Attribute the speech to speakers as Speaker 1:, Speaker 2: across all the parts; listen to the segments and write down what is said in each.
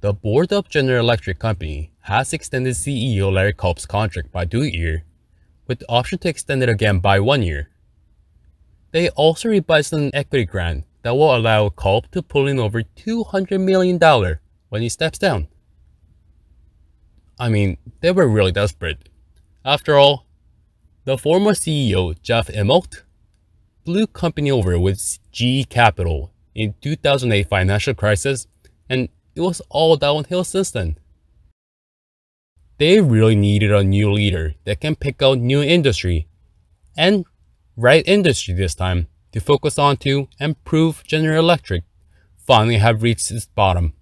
Speaker 1: The board of General Electric Company has extended CEO Larry Culp's contract by two years, with the option to extend it again by one year. They also revised an equity grant that will allow Culp to pull in over $200 million when he steps down. I mean, they were really desperate. After all, the former CEO Jeff Immelt blew company over with GE Capital in 2008 financial crisis and it was all downhill since then. They really needed a new leader that can pick out new industry, and right industry this time, to focus on to and prove General Electric finally have reached its bottom.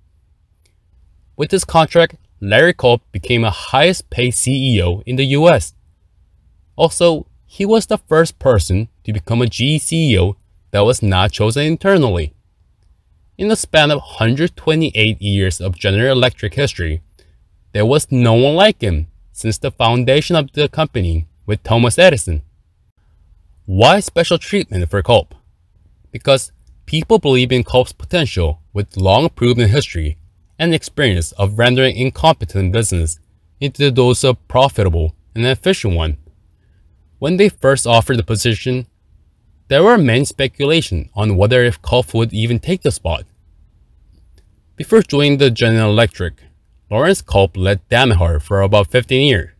Speaker 1: With this contract, Larry Culp became the highest paid CEO in the US. Also, he was the first person to become GE CEO that was not chosen internally. In the span of 128 years of General Electric history, there was no one like him since the foundation of the company with Thomas Edison. Why special treatment for Culp? Because people believe in Culp's potential with long proven history and experience of rendering incompetent business into those of profitable and efficient one. When they first offered the position, there were many speculation on whether if Culp would even take the spot. Before joining the General Electric, Lawrence Culp led Danaher for about 15 years.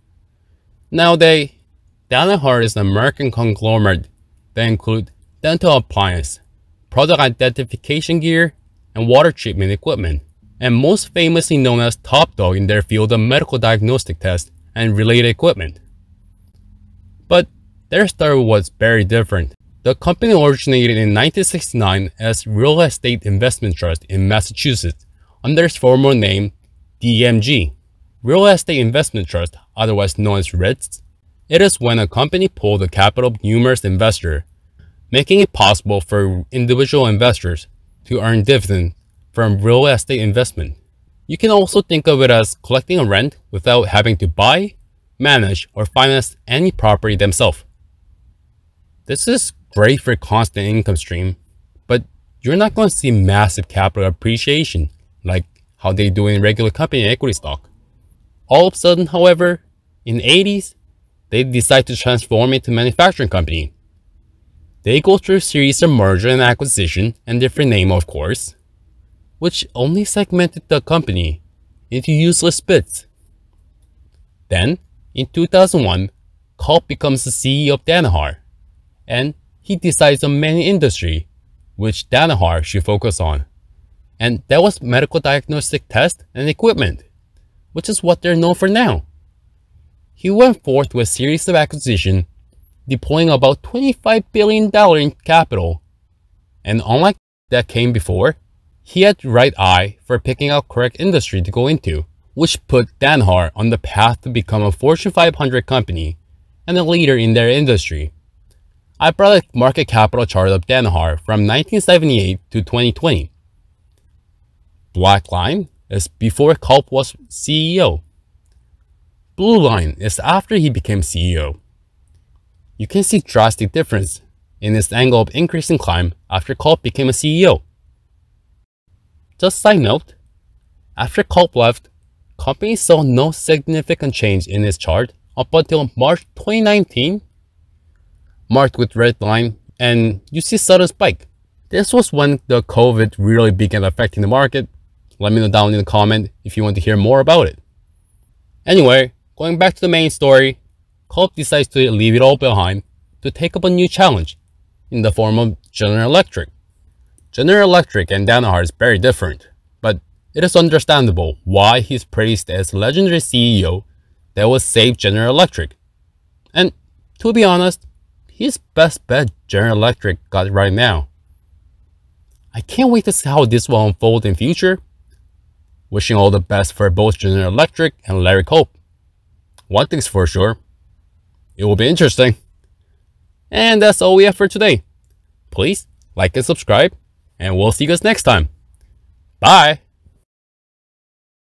Speaker 1: Nowadays, Danaher is an American conglomerate that includes dental appliance, product identification gear, and water treatment equipment, and most famously known as Top Dog in their field of medical diagnostic tests and related equipment. But their story was very different the company originated in 1969 as Real Estate Investment Trust in Massachusetts under its former name DMG. Real Estate Investment Trust, otherwise known as REITs, it is when a company pools the capital of numerous investors, making it possible for individual investors to earn dividends from real estate investment. You can also think of it as collecting a rent without having to buy, manage, or finance any property themselves. This is great for constant income stream, but you're not going to see massive capital appreciation like how they do in regular company equity stock. All of a sudden, however, in the 80s, they decide to transform into manufacturing company. They go through a series of merger and acquisition and different name of course, which only segmented the company into useless bits. Then, in 2001, Culp becomes the CEO of Danaher, and he decides on many industry, which Danaher should focus on. And that was medical diagnostic tests and equipment, which is what they're known for now. He went forth with a series of acquisition, deploying about $25 billion in capital. And unlike that came before, he had right eye for picking out correct industry to go into, which put Danhar on the path to become a Fortune 500 company and a leader in their industry. I brought a market capital chart of Danaher from 1978 to 2020. Black line is before Culp was CEO. Blue line is after he became CEO. You can see drastic difference in this angle of increasing climb after Culp became a CEO. Just side note, after Culp left, company saw no significant change in its chart up until March 2019 marked with red line and you see sudden spike. This was when the COVID really began affecting the market. Let me know down in the comment if you want to hear more about it. Anyway, going back to the main story, Culp decides to leave it all behind to take up a new challenge in the form of General Electric. General Electric and Danaher is very different, but it is understandable why he's praised as legendary CEO that will save General Electric. And to be honest, his best bet General Electric got right now. I can't wait to see how this will unfold in future. Wishing all the best for both General Electric and Larry Cope. One thing's for sure, it will be interesting. And that's all we have for today. Please like and subscribe, and we'll see you guys next time. Bye!